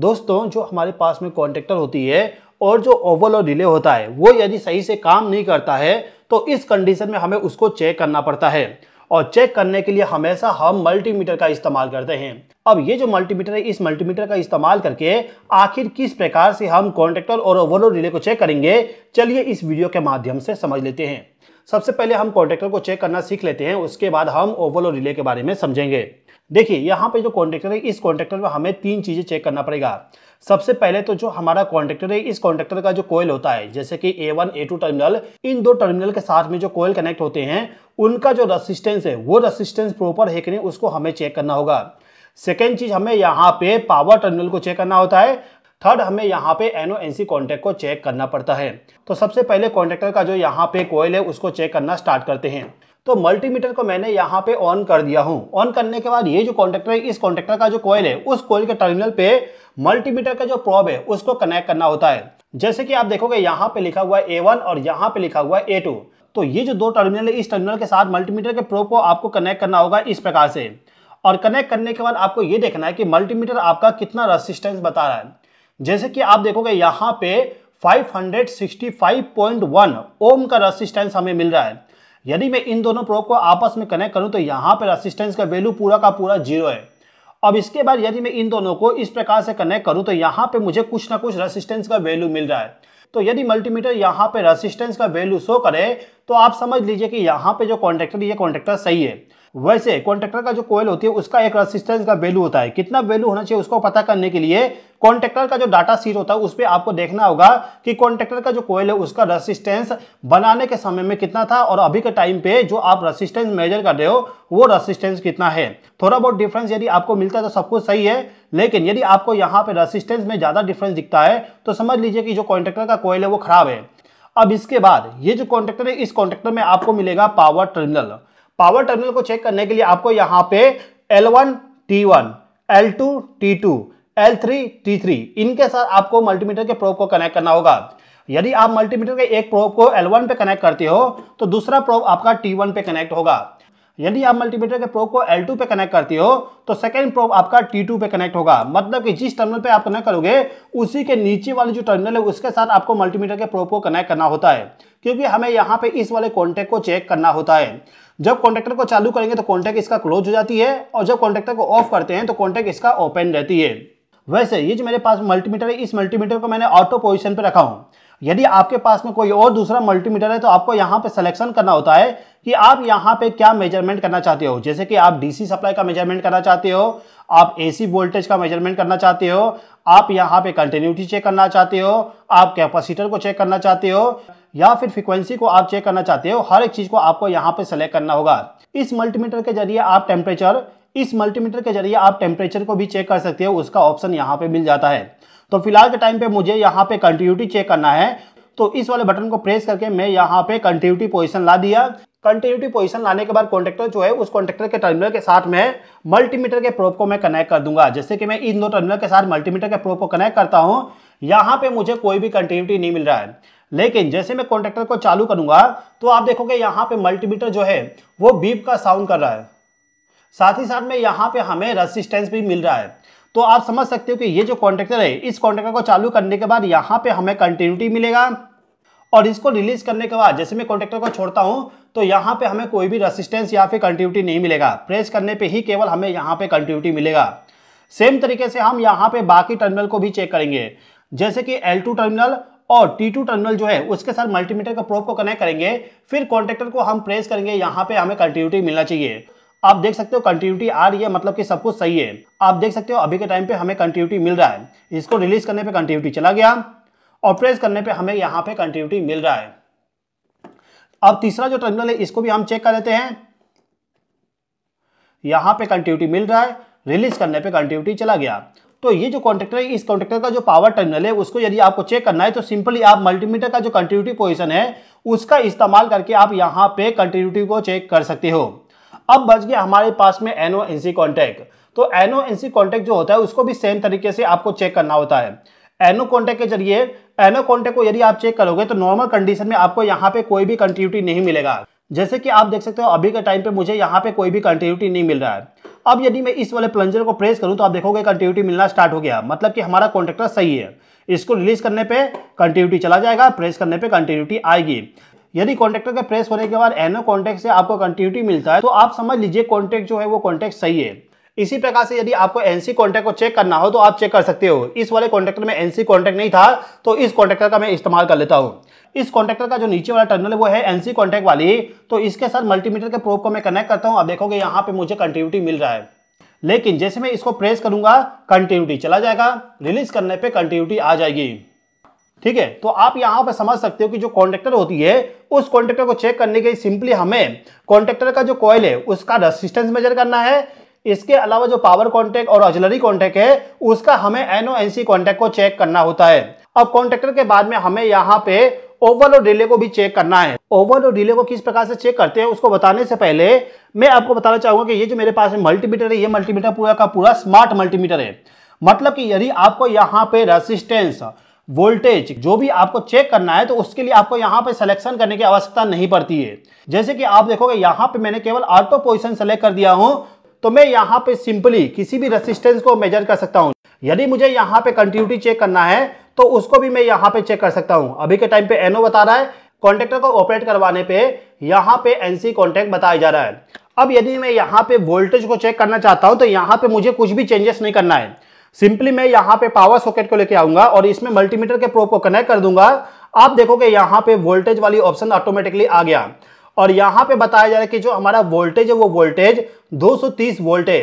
दोस्तों जो हमारे पास में कॉन्ट्रेक्टर होती है और जो ओवरलोड डिले होता है वो यदि सही से काम नहीं करता है तो इस कंडीशन में हमें उसको चेक करना पड़ता है और चेक करने के लिए हमेशा हम मल्टीमीटर का इस्तेमाल करते हैं अब ये जो मल्टीमीटर है इस मल्टीमीटर का इस्तेमाल करके आखिर किस प्रकार से हम कॉन्ट्रेक्टर और ओवरलोड डिले को चेक करेंगे चलिए इस वीडियो के माध्यम से समझ लेते हैं सबसे पहले हम कॉन्ट्रेक्टर को चेक करना सीख लेते हैं उसके बाद हम ओवल और रिले के बारे में समझेंगे देखिए यहाँ पे जो कॉन्ट्रेक्टर है इस कॉन्ट्रेक्टर में हमें तीन चीज़ें चेक करना पड़ेगा सबसे पहले तो जो हमारा कॉन्ट्रेक्टर है इस कॉन्ट्रेक्टर का जो कोयल होता है जैसे कि A one A two terminal इन दो टर्मिनल के साथ में जो कोयल कनेक्ट होते हैं उनका जो रसिस्टेंस है वो रसिस्टेंस प्रॉपर है कि नहीं उसको हमें चेक करना होगा सेकेंड चीज हमें यहाँ पे पावर टर्मिनल को चेक करना होता है थर्ड हमें यहाँ पे एनओ एनसी कॉन्टैक्ट को चेक करना पड़ता है तो सबसे पहले कॉन्ट्रेक्टर का जो यहाँ पे कोयल है उसको चेक करना स्टार्ट करते हैं तो मल्टीमीटर को मैंने यहाँ पे ऑन कर दिया हूँ ऑन करने के बाद ये जो कॉन्टेक्टर है इस कॉन्टेक्टर का जो कोयल है उस कोयल के टर्मिनल पे मल्टीमीटर का जो प्रॉब है उसको कनेक्ट करना होता है जैसे कि आप देखोगे यहाँ पे लिखा हुआ है ए और यहाँ पे लिखा हुआ है ए तो ये जो दो टर्मिनल है इस टर्मिनल के साथ मल्टीमीटर के प्रोब को आपको कनेक्ट करना होगा इस प्रकार से और कनेक्ट करने के बाद आपको ये देखना है कि मल्टीमीटर आपका कितना रेसिस्टेंस बता रहा है जैसे कि आप देखोगे यहाँ पे 565.1 ओम का रेसिस्टेंस हमें मिल रहा है यदि मैं इन दोनों प्रोब को आपस में कनेक्ट करूं तो यहाँ पे रेसिस्टेंस का वैल्यू पूरा का पूरा जीरो है अब इसके बाद यदि मैं इन दोनों को इस प्रकार से कनेक्ट करूं तो यहाँ पे मुझे कुछ ना कुछ रेसिस्टेंस का वैल्यू मिल रहा है तो यदि मल्टीमीटर यहाँ पे रेसिस्टेंस का वैल्यू शो करे तो आप समझ लीजिए कि यहाँ पे जो कॉन्ट्रेक्टर ये कॉन्ट्रेक्टर सही है वैसे कॉन्ट्रेक्टर का जो कोयल होती है उसका एक रसिस्टेंस का वैल्यू होता है कितना वैल्यू होना चाहिए उसको पता करने के लिए कॉन्ट्रेक्टर का जो डाटा सीट होता है उस पर आपको देखना होगा कि कॉन्ट्रेक्टर का जो कोयल है उसका रसिस्टेंस बनाने के समय में कितना था और अभी के टाइम पे जो आप रसिस्टेंस मेजर कर रहे हो वो रसिस्टेंस कितना है थोड़ा बहुत डिफरेंस यदि आपको मिलता है तो सब कुछ सही है लेकिन यदि आपको यहाँ पे रसिस्टेंस में ज़्यादा डिफरेंस दिखता है तो समझ लीजिए कि जो कॉन्ट्रेक्टर का कोयल है वो खराब है अब इसके बाद ये जो कॉन्ट्रेक्टर है इस कॉन्ट्रेक्टर में आपको मिलेगा पावर टर्मिनल पावर टर्मिनल को चेक करने के लिए आपको यहां पे L1 T1, L2 T2, L3 T3 इनके साथ आपको मल्टीमीटर के प्रोब को कनेक्ट करना होगा यदि आप मल्टीमीटर के एक प्रोब को L1 पे कनेक्ट करते हो तो दूसरा प्रोब आपका T1 पे कनेक्ट होगा यदि आप मल्टीमीटर के प्रोब को L2 पे कनेक्ट करती हो तो सेकेंड प्रोब आपका T2 पे कनेक्ट होगा मतलब कि जिस टर्मिनल पे आप कनेक्ट करोगे उसी के नीचे वाले जो टर्मिनल है उसके साथ आपको मल्टीमीटर के प्रोब को कनेक्ट करना होता है क्योंकि हमें यहाँ पे इस वाले कॉन्टैक्ट को चेक करना होता है जब कॉन्टैक्टर को चालू करेंगे तो कॉन्टैक्ट इसका क्लोज हो जाती है और जब कॉन्टैक्टर को ऑफ करते हैं तो कॉन्टैक्ट इसका ओपन रहती है वैसे ये जो मेरे पास मल्टीमीटर है इस मल्टीमीटर को मैंने ऑटो पोजिशन पर रखा हूँ यदि आपके पास में कोई और दूसरा मल्टीमीटर है तो आपको यहाँ पे सिलेक्शन करना होता है कि आप यहाँ पे क्या मेजरमेंट करना चाहते हो जैसे कि आप डीसी सप्लाई का मेजरमेंट करना चाहते हो आप एसी वोल्टेज का मेजरमेंट करना चाहते हो आप यहाँ पे कंटिन्यूटी चेक करना चाहते हो आप कैपेसिटर को चेक करना चाहते हो या फिर फ्रिक्वेंसी को आप चेक करना चाहते हो हर एक चीज़ को आपको यहाँ पे सेलेक्ट करना होगा इस मल्टीमीटर के जरिए आप टेम्परेचर इस मल्टीमीटर के जरिए आप टेम्परेचर को भी चेक कर सकते हो उसका ऑप्शन यहाँ पे मिल जाता है तो फिलहाल के टाइम पे मुझे यहाँ पे कंटिन्यूटी चेक करना है तो इस वाले बटन को प्रेस करके मैं यहाँ पे कंटिन्यूटी पोजिशन ला दिया कंटिन्यूटी पोजिशन लाने के बाद कॉन्ट्रेक्टर जो है उस कॉन्ट्रेक्टर के टर्मिनल के साथ में मल्टीमीटर के प्रोप को मैं कनेक्ट कर दूंगा जैसे कि मैं इन दो टर्मिनल के साथ मल्टीमीटर के प्रोप को कनेक्ट करता हूँ यहाँ पे मुझे कोई भी कंटिन्यूटी नहीं मिल रहा है लेकिन जैसे मैं कॉन्ट्रेक्टर को चालू करूंगा तो आप देखोगे यहाँ पे मल्टीमीटर जो है वो बीप का साउंड कर रहा है साथ ही साथ में यहाँ पे हमें रेसिस्टेंस भी मिल रहा है तो आप समझ सकते हो कि ये जो कॉन्ट्रेक्टर है इस कॉन्ट्रेक्टर को चालू करने के बाद यहाँ पे हमें कंटिन्यूटी मिलेगा और इसको रिलीज करने के बाद जैसे मैं कॉन्ट्रेक्टर को छोड़ता हूँ तो यहाँ पे हमें कोई भी रेसिस्टेंस या फिर कंटिन्यूटी नहीं मिलेगा प्रेस करने पे ही केवल हमें यहाँ पे कंटिन्यूटी मिलेगा सेम तरीके से हम यहाँ पे बाकी टर्मिनल को भी चेक करेंगे जैसे कि एल टर्मिनल और टू टर्मिनल जो है उसके साथ मल्टीमीटर का प्रोब को कनेक्ट करेंगे फिर कॉन्ट्रेक्टर को हम प्रेस करेंगे यहाँ पे हमें कंटिन्यूटी मिलना चाहिए आप देख सकते हो कंटिन्यूटी आ रही है मतलब कि सब कुछ सही है आप देख सकते हो अभी के टाइम पे हमें कंटिन्यूटी मिल रहा है इसको रिलीज करने पे कंटिन्यूटी चला गया और प्रेस करने पे हमें यहाँ पे कंटिन्यूटी मिल रहा है अब तीसरा जो टर्मिनल है इसको भी हम चेक कर लेते हैं यहाँ पे कंटिन्यूटी मिल रहा है रिलीज करने पर कंटिन्यूटी चला गया तो ये जो कॉन्ट्रेक्टर है इस कॉन्ट्रेक्टर का जो पावर टर्मिनल है उसको यदि आपको चेक करना है तो सिंपली आप मल्टीमीटर का जो कंटिन्यूटी पोजिशन है उसका इस्तेमाल करके आप यहाँ पे कंटिन्यूटी को चेक कर सकते हो अब बच गया हमारे पास में एनओ एनसी कॉन्टैक्ट तो एनओ एनसी कॉन्टैक्ट जो होता है उसको भी सेम तरीके से आपको चेक करना होता है एनो कॉन्टैक्ट के जरिए एनो कॉन्टैक्ट को यदि आप चेक करोगे तो नॉर्मल कंडीशन में आपको यहाँ पे कोई भी कंटिन्यूटी नहीं मिलेगा जैसे कि आप देख सकते हो अभी के टाइम पे मुझे यहाँ पे कोई भी कंटिन्यूटी नहीं मिल रहा है अब यदि मैं इस वाले प्लंजर को प्रेस करूँ तो आप देखोगे कंटिन्यूटी मिलना स्टार्ट हो गया मतलब कि हमारा कॉन्ट्रेक्टर सही है इसको रिलीज करने पे कंटिन्यूटी चला जाएगा प्रेस करने पे कंटिन्यूटी आएगी यदि कॉन्ट्रेक्टर के प्रेस होने के बाद एनो कॉन्टेक्ट से आपको कंटिन्यूटी मिलता है तो आप समझ लीजिए कॉन्टेक्ट जो है वो कॉन्टेक्ट सही है इसी प्रकार से यदि आपको एनसी कॉन्टेक्ट को चेक करना हो तो आप चेक कर सकते हो इस वाले कॉन्ट्रैक्टर में एनसी कॉन्टैक्ट नहीं था तो इस कॉन्टेक्टर का मैं इस्तेमाल कर लेता हूँ इस कॉन्ट्रेक्टर का जो नीचे वाला है वो है एनसी कॉन्टैक्ट वाली तो इसके साथ मल्टीमीटर के प्रोब को मैं कनेक्ट करता हूँ आप देखोगे यहाँ पे मुझे कंटिन्यूटी मिल रहा है लेकिन जैसे मैं इसको प्रेस करूंगा कंटिन्यूटी चला जाएगा रिलीज करने पर कंटिन्यूटी आ जाएगी ठीक है तो आप यहां पर समझ सकते हो कि जो कॉन्ट्रेक्टर होती है उस कॉन्ट्रेक्टर को चेक करने के लिए सिंपली हमें कॉन्ट्रेक्टर का जो कॉयल है उसका रेसिस्टेंस मेजर करना है इसके अलावा जो पावर कॉन्टेक्ट और ऑजलरी कॉन्टेक्ट है उसका हमें एनओ एनओएनसी कॉन्टेक्ट को चेक करना होता है अब कॉन्ट्रेक्टर के बाद में हमें यहाँ पे ओवरलोड रिले को भी चेक करना है ओवरलोड रिले को किस प्रकार से चेक करते हैं उसको बताने से पहले मैं आपको बताना चाहूंगा कि ये जो मेरे पास मल्टीमीटर है ये मल्टीमीटर पूरा का पूरा स्मार्ट मल्टीमीटर है मतलब कि यदि आपको यहाँ पे रेसिस्टेंस वोल्टेज जो भी आपको चेक करना है तो उसके लिए आपको यहाँ पर सिलेक्शन करने की आवश्यकता नहीं पड़ती है जैसे कि आप देखोगे यहाँ पे मैंने केवल ऑटो पोजिशन सेलेक्ट कर दिया हूँ तो मैं यहाँ पे सिंपली किसी भी रेसिस्टेंस को मेजर कर सकता हूँ यदि मुझे यहाँ पे कंटिन्यूटी चेक करना है तो उसको भी मैं यहाँ पे चेक कर सकता हूँ अभी के टाइम पे एनओ बता रहा है कॉन्ट्रेक्टर को ऑपरेट करवाने पे यहाँ पे एनसी कॉन्ट्रैक्ट बताया जा रहा है अब यदि मैं यहाँ पे वोल्टेज को चेक करना चाहता हूँ तो यहाँ पे मुझे कुछ भी चेंजेस नहीं करना है सिंपली मैं यहाँ पे पावर सॉकेट को लेके आऊंगा और इसमें मल्टीमीटर के प्रोप को कनेक्ट कर दूंगा आप देखोगे यहाँ पे वोल्टेज वाली ऑप्शन ऑटोमेटिकली आ गया और यहाँ पे बताया जा रहा है कि जो हमारा वोल्टेज है वो वोल्टेज 230 वोल्ट है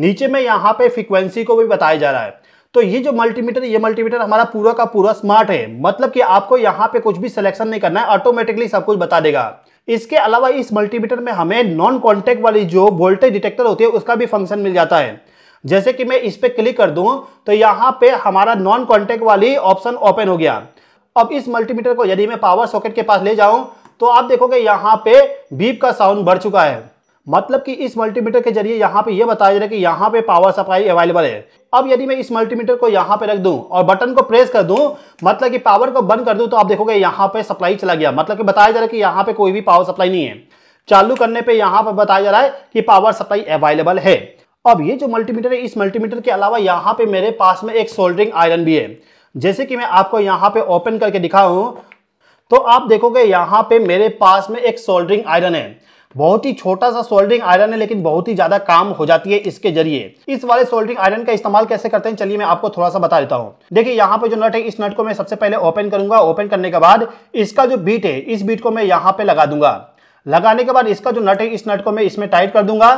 नीचे में यहाँ पे फ्रिक्वेंसी को भी बताया जा रहा है तो ये जो मल्टीमीटर ये मल्टीमीटर हमारा पूरा का पूरा स्मार्ट है मतलब कि आपको यहाँ पे कुछ भी सिलेक्शन नहीं करना है ऑटोमेटिकली सब कुछ बता देगा इसके अलावा इस मल्टीमीटर में हमें नॉन कॉन्टेक्ट वाली जो वोल्टेज डिटेक्टर होती है उसका भी फंक्शन मिल जाता है जैसे कि मैं इस पर क्लिक कर दूं तो यहां पे हमारा नॉन कॉन्टेक्ट वाली ऑप्शन ओपन हो गया अब इस मल्टीमीटर को यदि मैं पावर सॉकेट के पास ले जाऊं तो आप देखोगे यहां पे बीप का साउंड बढ़ चुका है मतलब कि इस मल्टीमीटर के जरिए यहां पे यह बताया जा रहा है कि यहां पे पावर सप्लाई अवेलेबल है अब यदि मैं इस मल्टीमीटर को यहां पे रख दूं और बटन को प्रेस कर दूं मतलब कि पावर को बंद कर दूं तो आप देखोगे यहां पे सप्लाई चला गया मतलब कि बताया जा रहा है कि यहां पे कोई भी पावर सप्लाई नहीं है चालू करने पर यहां पर बताया जा रहा है कि पावर सप्लाई अवेलेबल है अब ये जो मल्टीमीटर है इस मल्टीमीटर के अलावा यहाँ पे मेरे पास में एक सोल्डरिंग आयरन भी है जैसे कि मैं आपको यहाँ पे ओपन करके दिखा हूँ तो आप देखोगे यहाँ पे मेरे पास में एक सोल्डरिंग आयरन है बहुत ही छोटा सा सोल्डरिंग आयरन है लेकिन बहुत ही ज्यादा काम हो जाती है इसके जरिए इस वाले सोल्डरिंग आयरन का इस्तेमाल कैसे करते हैं चलिए मैं आपको थोड़ा सा बता देता हूँ देखिए यहाँ पे जो नट है इस नट को मैं सबसे पहले ओपन करूंगा ओपन करने के बाद इसका जो बीट है इस बीट को मैं यहाँ पे लगा दूंगा लगाने के बाद इसका जो नट है इस नट को मैं इसमें टाइट कर दूंगा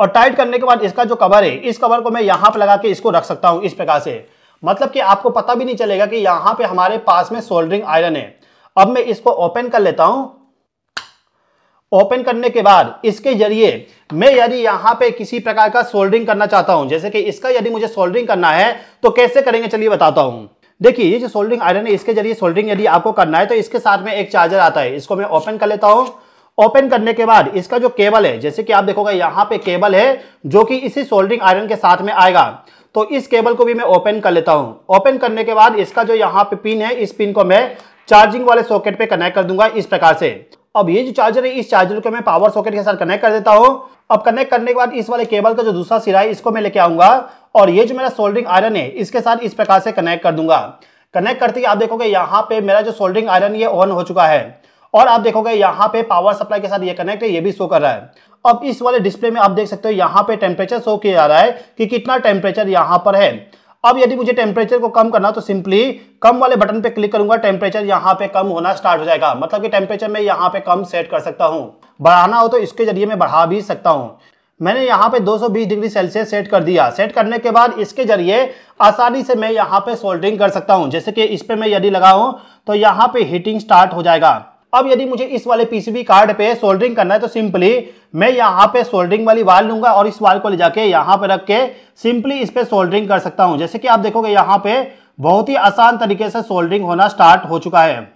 और टाइट करने के बाद इसका जो कवर है इस कवर को मैं यहाँ पर लगा के इसको रख सकता हूँ इस प्रकार से मतलब कि आपको पता भी नहीं चलेगा कि यहाँ पे हमारे पास में सोल्डरिंग आयरन है अब मैं इसको ओपन कर लेता हूँ ओपन करने के बाद इसके जरिए मैं यदि यहाँ पे किसी प्रकार का सोल्डरिंग करना चाहता हूँ जैसे कि इसका यदि मुझे सोल्डरिंग करना है तो कैसे करेंगे चलिए बताता हूँ देखिए ये जो सोल्डरिंग आयरन है इसके जरिए सोल्डरिंग यदि आपको करना है तो इसके साथ में एक चार्जर आता है इसको मैं ओपन कर लेता हूँ ओपन करने के बाद इसका जो केबल है जैसे कि आप देखोगे यहाँ पे केबल है जो कि इसी सोल्डरिंग आयरन के साथ में आएगा तो इस केबल को भी मैं ओपन कर लेता हूँ ओपन करने के बाद इसका जो यहाँ पे पिन है इस पिन को मैं चार्जिंग वाले सॉकेट पे कनेक्ट कर दूंगा इस प्रकार से अब ये जो चार्जर है इस चार्जर को मैं पावर सॉकेट के साथ कनेक्ट कर देता हूँ अब कनेक्ट करने के बाद इस वाले केबल का जो दूसरा सिरा है इसको मैं लेके आऊंगा और ये जो मेरा सोल्डरिंग आयरन है इसके साथ इस प्रकार से कनेक्ट कर दूंगा कनेक्ट करते ही आप देखोगे यहाँ पे मेरा जो सोल्डरिंग आयरन ये ऑन हो चुका है और आप देखोगे यहाँ पे पावर सप्लाई के साथ ये कनेक्ट है ये भी शो कर रहा है अब इस वाले डिस्प्ले में आप देख सकते हो यहाँ पे टेम्परेचर शो किया जा रहा है कि कितना टेम्परेचर यहाँ पर है अब यदि मुझे टेम्परेचर को कम करना तो सिंपली कम वाले बटन पे क्लिक करूंगा टेम्परेचर यहाँ पे कम होना स्टार्ट हो जाएगा मतलब कि टेम्परेचर मैं यहाँ पे कम सेट कर सकता हूँ बढ़ाना हो तो इसके जरिए मैं बढ़ा भी सकता हूँ मैंने यहाँ पे 220 डिग्री सेल्सियस सेट कर दिया सेट करने के बाद इसके जरिए आसानी से मैं यहाँ पे सोल्डरिंग कर सकता हूँ जैसे कि इस पर मैं यदि लगाऊँ तो यहाँ पे हीटिंग स्टार्ट हो जाएगा अब यदि मुझे इस वाले पीसीबी कार्ड पे सोल्डरिंग करना है तो सिंपली मैं यहाँ पे सोल्डरिंग वाली वाल लूंगा और इस वाल को ले जाके यहाँ पे रख के सिंपली इस पे सोल्डरिंग कर सकता हूँ जैसे कि आप देखोगे यहाँ पे बहुत ही आसान तरीके से सोल्डरिंग होना स्टार्ट हो चुका है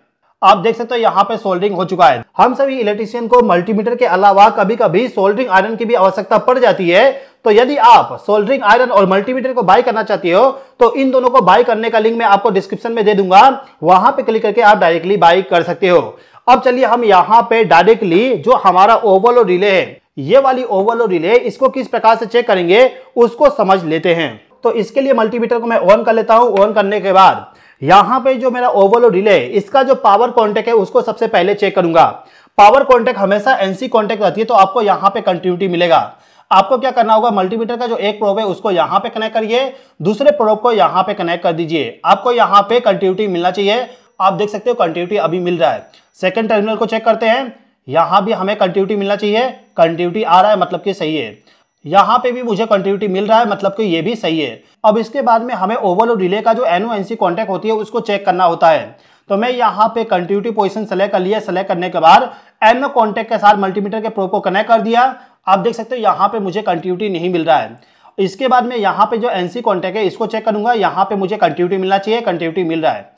आप देख सकते हो यहाँ पे सोल्डरिंग हो चुका है हम सभी इलेक्ट्रिशियन को मल्टीमीटर के अलावा कभी कभी सोल्डरिंग आयरन की भी आवश्यकता पड़ जाती है तो यदि आप सोल्डरिंग आयरन और मल्टीमीटर को बाय करना चाहते हो तो इन दोनों को बाय करने का लिंक मैं आपको डिस्क्रिप्शन में दे दूंगा वहां पे क्लिक करके आप डायरेक्टली बाय कर सकते हो अब चलिए हम यहाँ पे डायरेक्टली जो हमारा और रिले है ये वाली और रिले इसको किस प्रकार से चेक करेंगे उसको समझ लेते हैं तो इसके लिए मल्टीमीटर को मैं ऑन कर लेता हूँ ऑन करने के बाद यहाँ पे जो मेरा और रिले है इसका जो पावर कॉन्टेक्ट है उसको सबसे पहले चेक करूंगा पावर कॉन्टेक्ट हमेशा एनसी कॉन्टेक्ट रहती है तो आपको यहाँ पे कंटिन्यूटी मिलेगा आपको क्या करना होगा मल्टीमीटर का जो एक प्रोब है उसको यहाँ पे कनेक्ट करिए दूसरे प्रोब को यहाँ पे कनेक्ट कर दीजिए आपको यहाँ पे कंटिन्यूटी मिलना चाहिए आप देख सकते हो कंटिन्यूटी अभी मिल रहा है सेकंड टर्मिनल को चेक करते हैं यहां भी हमें कंटिन्यूटी मिलना चाहिए कंटिन्यूटी आ रहा है मतलब कि सही है यहाँ पे भी मुझे कंटिन्यूटी मिल रहा है मतलब कि ये भी सही है अब इसके बाद में हमें ओवरलोड रिले का जो एनओ एनसी कॉन्टैक्ट होती है उसको चेक करना होता है तो मैं यहाँ पे कंटिन्यूटी पोजीशन सेलेक्ट कर लिया सेलेक्ट करने के बाद एनओ कॉन्टैक्ट के साथ मल्टीमीटर के प्रो को कनेक्ट कर दिया आप देख सकते हो यहाँ पे मुझे कंटिन्यूटी नहीं मिल रहा है इसके बाद में यहाँ पे जो एनसी कॉन्टैक्ट है इसको चेक करूंगा यहाँ पे मुझे कंटिन्यूटी मिलना चाहिए कंटिन्यूटी मिल रहा है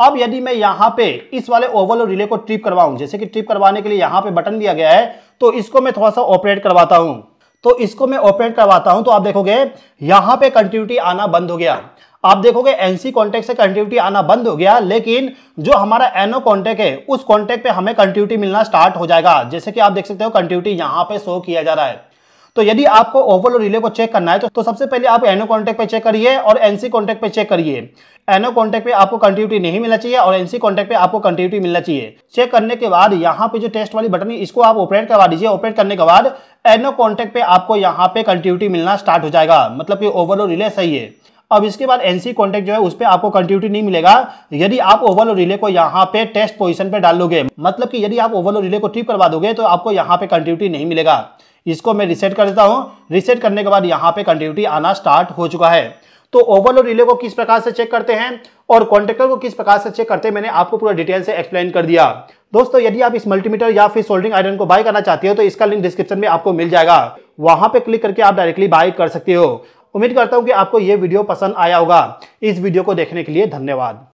अब यदि मैं यहां पे इस वाले ओवल और रिले को ट्रिप करवाऊं जैसे कि ट्रिप करवाने के लिए यहां पे बटन दिया गया है तो इसको मैं थोड़ा सा ऑपरेट करवाता हूं तो इसको मैं ऑपरेट करवाता हूं तो आप देखोगे यहां पे कंटिन्यूटी आना बंद हो गया आप देखोगे एनसी कॉन्टेक्ट से कंटिन्यूटी आना बंद हो गया लेकिन जो हमारा एनओ कॉन्टेक्ट है उस कॉन्टेक्ट पे हमें कंटिन्यूटी मिलना स्टार्ट हो जाएगा जैसे कि आप देख सकते हो कंटिन्यूटी यहां पे शो किया जा रहा है तो यदि आपको ओवल और रिले को चेक करना है तो, तो सबसे पहले आप एनो कॉन्टैक्ट पे चेक करिए और एनसी कॉन्टैक्ट पे चेक करिए एनो कॉन्टैक्ट पे आपको कंटिन्यूटी नहीं मिलना चाहिए और एनसी कॉन्टैक्ट पे आपको कंटिन्यूटी मिलना चाहिए चेक करने के बाद यहाँ पे जो टेस्ट वाली बटन है इसको आप ऑपरेट करवा दीजिए ऑपरेट करने के बाद एनो कॉन्टैक्ट पे आपको यहाँ पे कंटिन्यूटी मिलना स्टार्ट हो जाएगा मतलब कि ओवल और रिले सही है अब इसके बाद एनसी कॉन्टेक्ट जो है उस पर आपको कंटिन्यूटी नहीं मिलेगा यदि आप और रिले को यहाँ पे टेस्ट पोजिशन पे डाल मतलब कि यदि आप और रिले को ट्रिप करवा दोगे तो आपको यहाँ पे कंटिन्यूटी नहीं मिलेगा इसको मैं रिसेट कर देता हूँ रिसेट करने के बाद यहाँ पे कंटिन्यूटी आना स्टार्ट हो चुका है तो ओवरलोड रिले को किस प्रकार से चेक करते हैं और कॉन्ट्रेक्टर को किस प्रकार से चेक करते हैं मैंने आपको पूरा डिटेल से एक्सप्लेन कर दिया दोस्तों यदि आप इस मल्टीमीटर या फिर सोल्डिंग आयरन को बाय करना चाहते हो तो इसका लिंक डिस्क्रिप्शन में आपको मिल जाएगा वहां पे क्लिक करके आप डायरेक्टली बाय कर सकते हो उम्मीद करता हूं कि आपको ये वीडियो पसंद आया होगा इस वीडियो को देखने के लिए धन्यवाद